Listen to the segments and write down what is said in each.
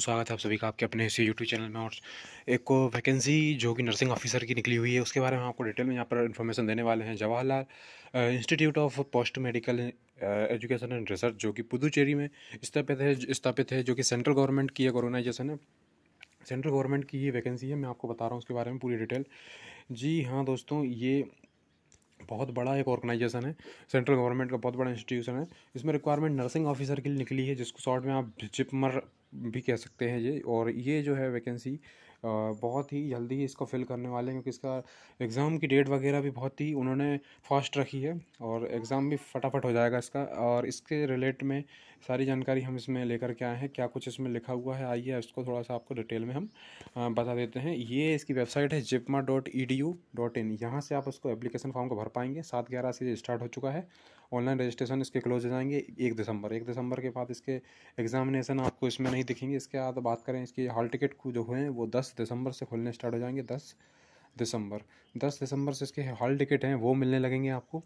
स्वागत है आप सभी का आपके अपने इसी यूट्यूब चैनल में और एक को वैकेंसी जो कि नर्सिंग ऑफिसर की निकली हुई है उसके बारे में आपको डिटेल में यहाँ पर इन्फॉर्मेशन देने वाले हैं Jawaharlal institute of post medical education and research जो कि पुदुचेरी में स्थापित है स्थापित है जो कि सेंट्रल गवर्नमेंट की एक ऑर्गेनाइजेशन है सेंट्रल गवर्नमेंट की ये वैकेंसी है मैं आपको बता रहा हूँ उसके बारे में पूरी डिटेल जी हाँ दोस्तों ये बहुत बड़ा एक ऑर्गेनाइजेशन है सेंट्रल गवर्नमेंट का बहुत बड़ा इंस्टीट्यूशन है इसमें रिक्वायरमेंट नर्सिंग ऑफिसर के लिए निकली है जिसको शॉर्ट में आप जिपमर भी कह सकते हैं ये और ये जो है वैकेंसी बहुत ही जल्दी इसको फिल करने वाले हैं क्योंकि इसका एग्ज़ाम की डेट वगैरह भी बहुत ही उन्होंने फास्ट रखी है और एग्ज़ाम भी फटाफट हो जाएगा इसका और इसके रिलेट में सारी जानकारी हम इसमें लेकर के आए हैं क्या कुछ इसमें लिखा हुआ है आइए इसको थोड़ा सा आपको डिटेल में हम बता देते हैं ये इसकी वेबसाइट है JIPMER dot E D U dot in यहाँ से आप उसको एप्लीकेशन फॉर्म को भर पाएंगे सात ग्यारह से स्टार्ट हो चुका है ऑनलाइन रजिस्ट्रेशन इसके क्लोज हो जाएंगे एक दिसंबर एक दिसंबर के बाद इसके एग्जामिनेशन आपको इसमें नहीं दिखेंगे इसके बाद बात करें इसकी हॉल टिकट जो हुए हैं वो दस दस दिसंबर से खुलने स्टार्ट हो जाएंगे दस दिसंबर दस दिसंबर से इसके हॉल टिकट हैं वो मिलने लगेंगे आपको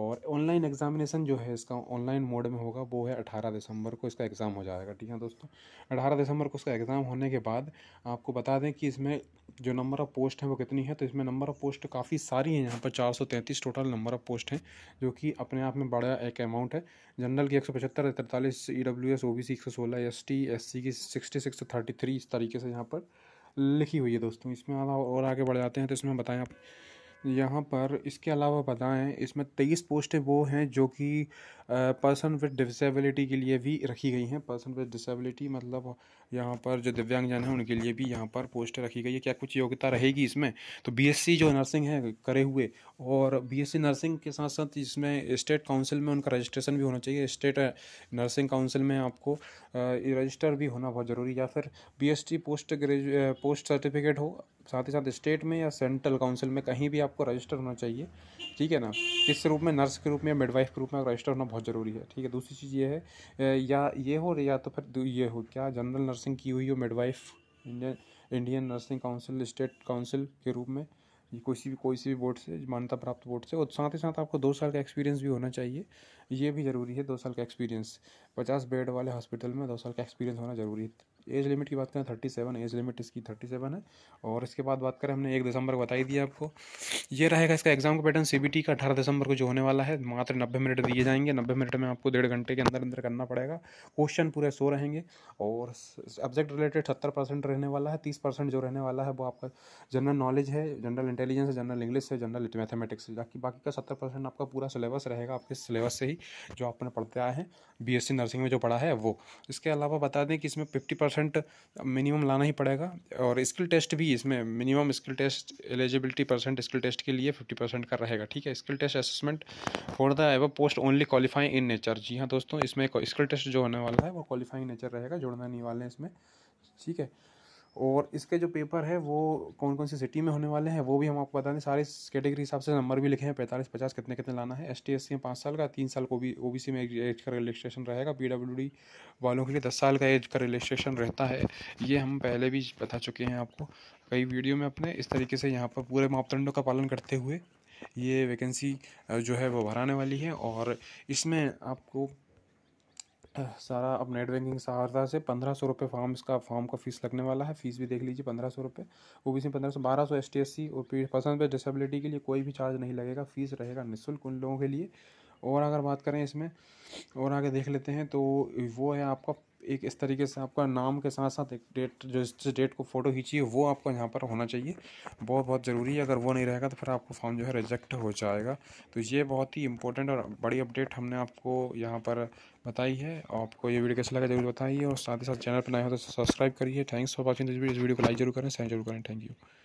और ऑनलाइन एग्जामिनेशन जो है इसका ऑनलाइन मोड में होगा वो है अठारह दिसंबर को इसका एग्ज़ाम हो जाएगा ठीक है दोस्तों अठारह दिसंबर को इसका एग्ज़ाम होने के बाद आपको बता दें कि इसमें जो नंबर ऑफ़ पोस्ट हैं वो कितनी है तो इसमें नंबर ऑफ़ पोस्ट काफ़ी सारी हैं यहाँ पर चार सौ तैंतीस टोटल नंबर ऑफ़ पोस्ट हैं जो कि अपने आप में बड़ा एक अमाउंट है जनरल की एक सौ पचहत्तर तिरतालीस E W S O B C एक सौ सोलह एस टी एस सी की सिक्सटी सिक्स थर्टी थ्री इस तरीके से यहाँ पर लिखी हुई है दोस्तों इसमें और आगे बढ़ जाते हैं तो इसमें बताएं आप यहाँ पर इसके अलावा बताएं इसमें तेईस पोस्टें वो हैं जो कि पर्सन विद डिसेबिलिटी के लिए भी रखी गई हैं पर्सन विद डिसेबिलिटी मतलब यहाँ पर जो दिव्यांगजन हैं उनके लिए भी यहाँ पर पोस्ट रखी गई है क्या कुछ योग्यता रहेगी इसमें तो बीएससी जो नर्सिंग है करे हुए और बीएससी नर्सिंग के साथ साथ इसमें स्टेट काउंसिल में उनका रजिस्ट्रेशन भी होना चाहिए स्टेट नर्सिंग काउंसिल में आपको रजिस्टर भी होना बहुत ज़रूरी या फिर बी पोस्ट ग्रेजु पोस्ट सर्टिफिकेट हो साथ ही साथ स्टेट में या सेंट्रल काउंसिल में कहीं भी आप आपको रजिस्टर होना चाहिए ठीक है ना किस रूप में नर्स के रूप में या मिडवाइफ के रूप में रजिस्टर होना बहुत ज़रूरी है ठीक है दूसरी चीज़ ये है या ये हो या तो फिर ये हो क्या जनरल नर्सिंग की हुई हो midwife Indian Indian nursing council state council के रूप में किसी भी कोई सी भी बोर्ड से मान्यता प्राप्त बोर्ड से और साथ ही साथ आपको दो साल का एक्सपीरियंस भी होना चाहिए ये भी ज़रूरी है दो साल का एक्सपीरियंस पचास बेड वाले हॉस्पिटल में दो साल का एक्सपीरियंस होना ज़रूरी है एज लिमिट की बात करें थर्टी सेवन एज लिमिट इसकी थर्टी सेवन है और इसके बाद बात करें हमने एक दिसंबर को बताई दिया आपको ये रहेगा इसका एग्जाम का पैटर्न सी का अठारह दिसंबर को जो होने वाला है मात्र नब्बे मिनट दिए जाएंगे नब्बे मिनट में आपको डेढ़ घंटे के अंदर अंदर करना पड़ेगा क्वेश्चन पूरे सो रहेंगे और सब्जेक्ट रिलेटेड सत्तर परसेंट रहने वाला है तीस परसेंट जो रहने वाला है वो आपका जनरल नॉलेज है जनरल इंटेलिजेंस है जनरल इंग्लिश है जनरल मैथमेटिक्स है बाकी बाकी का सत्तर परसेंट आपका पूरा सिलेबस रहेगा आपके सिलेबस से ही जो आपने पढ़ते आए हैं बी नर्सिंग में जो पढ़ा है वो इसके अलावा बता दें कि इसमें फिफ्टी परसेंट मिनिमम लाना ही पड़ेगा और स्किल टेस्ट भी इसमें minimum skill test eligibility percent skill test के लिए फिफ्टी परसेंट का रहेगा ठीक है skill test assessment for the above post only qualifying in nature जी हाँ दोस्तों इसमें स्किल टेस्ट जो होने वाला है वो क्वालिफाइंग नेचर रहेगा जोड़ना नहीं वाले हैं इसमें ठीक है और इसके जो पेपर है वो कौन कौन सी सिटी में होने वाले हैं वो भी हम आपको बता दें सारे कैटेगरी हिसाब से नंबर भी लिखे हैं पैंतालीस पचास कितने कितने लाना है एस टी एस सी में पाँच साल का तीन साल को भी ओ बी सी में एज का रजिस्ट्रेशन रहेगा पी डब्ल्यू डी वालों के लिए दस साल का एज का रजिस्ट्रेशन रहता है ये हम पहले भी बता चुके हैं आपको कई वीडियो में अपने इस तरीके से यहाँ पर पूरे मापदंडों का पालन करते हुए ये वैकेंसी जो है वो भराने वाली है और इसमें आपको सारा अब नेट बैंकिंग सहारा से पंद्रह सौ रुपये फॉर्म इसका फॉर्म का फीस लगने वाला है फीस भी देख लीजिए पंद्रह सौ रुपये ओ बी सी पंद्रह सौ बारह सौ एस टी एस सी और पर्सन विद डिसेबिलिटी के लिए कोई भी चार्ज नहीं लगेगा फीस रहेगा निःशुल्क उन लोगों के लिए और अगर बात करें इसमें और आगे देख लेते हैं तो वो है आपका एक इस तरीके से आपका नाम के साथ साथ एक डेट जो जिस डेट को फ़ोटो खींची है वो आपको यहाँ पर होना चाहिए बहुत बहुत ज़रूरी है अगर वो नहीं रहेगा तो फिर आपको फॉर्म जो है रिजेक्ट हो जाएगा तो ये बहुत ही इंपॉर्टेंट और बड़ी अपडेट हमने आपको यहाँ पर बताई है आपको ये वीडियो कैसा लगा जरूर बताइए और साथ ही साथ चैनल पर नए हो तो सब्सक्राइब करिए thanks for watching this video इस वीडियो को लाइक जरूर करें शेयर जरूर करें थैंक यू